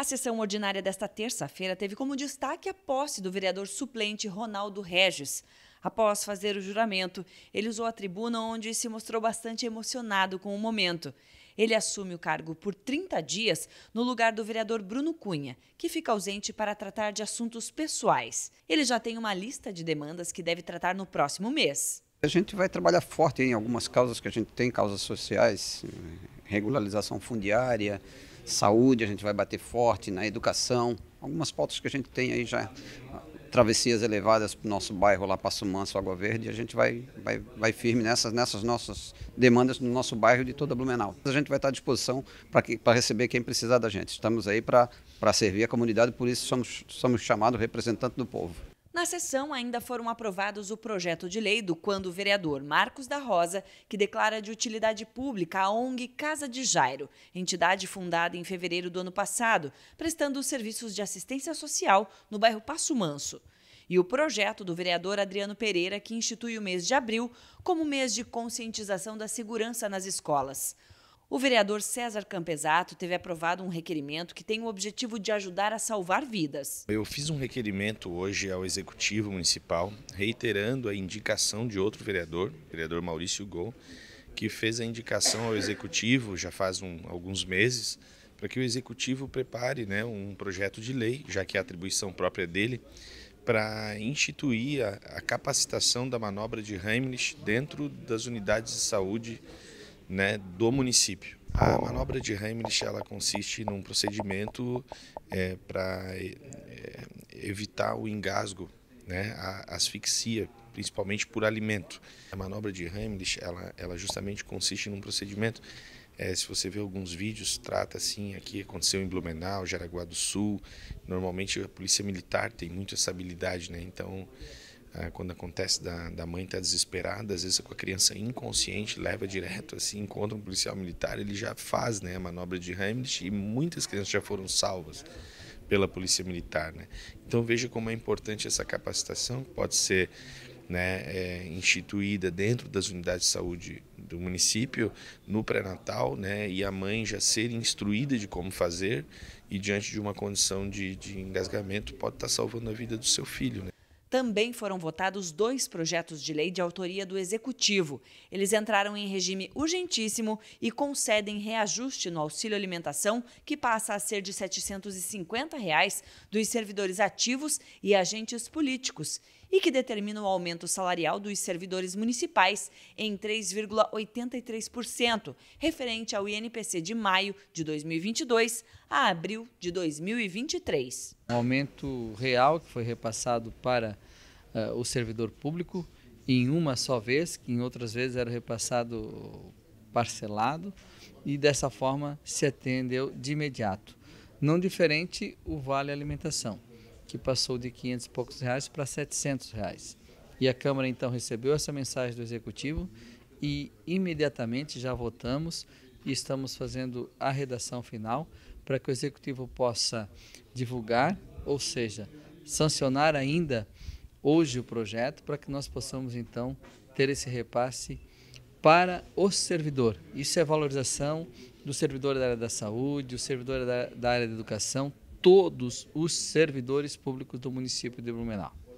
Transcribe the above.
A sessão ordinária desta terça-feira teve como destaque a posse do vereador suplente Ronaldo Regis. Após fazer o juramento, ele usou a tribuna onde se mostrou bastante emocionado com o momento. Ele assume o cargo por 30 dias no lugar do vereador Bruno Cunha, que fica ausente para tratar de assuntos pessoais. Ele já tem uma lista de demandas que deve tratar no próximo mês. A gente vai trabalhar forte em algumas causas que a gente tem, causas sociais, eh, regularização fundiária, saúde, a gente vai bater forte, na educação, algumas pautas que a gente tem aí já, travessias elevadas para o nosso bairro lá, Passo Manso, Água Verde, a gente vai, vai, vai firme nessas, nessas nossas demandas no nosso bairro de toda Blumenau. A gente vai estar à disposição para, que, para receber quem precisar da gente. Estamos aí para, para servir a comunidade, por isso somos, somos chamados representantes do povo. Na sessão ainda foram aprovados o projeto de lei do quando o vereador Marcos da Rosa, que declara de utilidade pública a ONG Casa de Jairo, entidade fundada em fevereiro do ano passado, prestando serviços de assistência social no bairro Passo Manso. E o projeto do vereador Adriano Pereira, que institui o mês de abril como mês de conscientização da segurança nas escolas. O vereador César Campesato teve aprovado um requerimento que tem o objetivo de ajudar a salvar vidas. Eu fiz um requerimento hoje ao Executivo Municipal, reiterando a indicação de outro vereador, o vereador Maurício Gol, que fez a indicação ao Executivo já faz um, alguns meses, para que o Executivo prepare né, um projeto de lei, já que é a atribuição própria é dele, para instituir a, a capacitação da manobra de Heimlich dentro das unidades de saúde né, do município. Ah, a manobra de Heimlich ela consiste num procedimento é, para é, evitar o engasgo, né, a asfixia, principalmente por alimento. A manobra de Heimlich ela, ela justamente consiste num procedimento é, se você vê alguns vídeos, trata assim, aqui aconteceu em Blumenau, Jaraguá do Sul. Normalmente a polícia militar tem muito essa habilidade, né? Então é, quando acontece da, da mãe estar tá desesperada, às vezes é com a criança inconsciente, leva direto, assim, encontra um policial militar, ele já faz né, a manobra de Heimlich e muitas crianças já foram salvas pela polícia militar. Né? Então veja como é importante essa capacitação, pode ser né, é, instituída dentro das unidades de saúde do município no pré-natal, né, e a mãe já ser instruída de como fazer e diante de uma condição de, de engasgamento pode estar tá salvando a vida do seu filho. Né? também foram votados dois projetos de lei de autoria do Executivo. Eles entraram em regime urgentíssimo e concedem reajuste no auxílio alimentação, que passa a ser de R$ 750 reais dos servidores ativos e agentes políticos e que determina o aumento salarial dos servidores municipais em 3,83%, referente ao INPC de maio de 2022 a abril de 2023. um aumento real que foi repassado para uh, o servidor público em uma só vez, que em outras vezes era repassado parcelado e dessa forma se atendeu de imediato. Não diferente o vale alimentação que passou de 500 e poucos reais para 700 reais. E a Câmara então recebeu essa mensagem do Executivo e imediatamente já votamos e estamos fazendo a redação final para que o Executivo possa divulgar, ou seja, sancionar ainda hoje o projeto para que nós possamos então ter esse repasse para o servidor. Isso é valorização do servidor da área da saúde, do servidor da, da área da educação, todos os servidores públicos do município de Blumenau.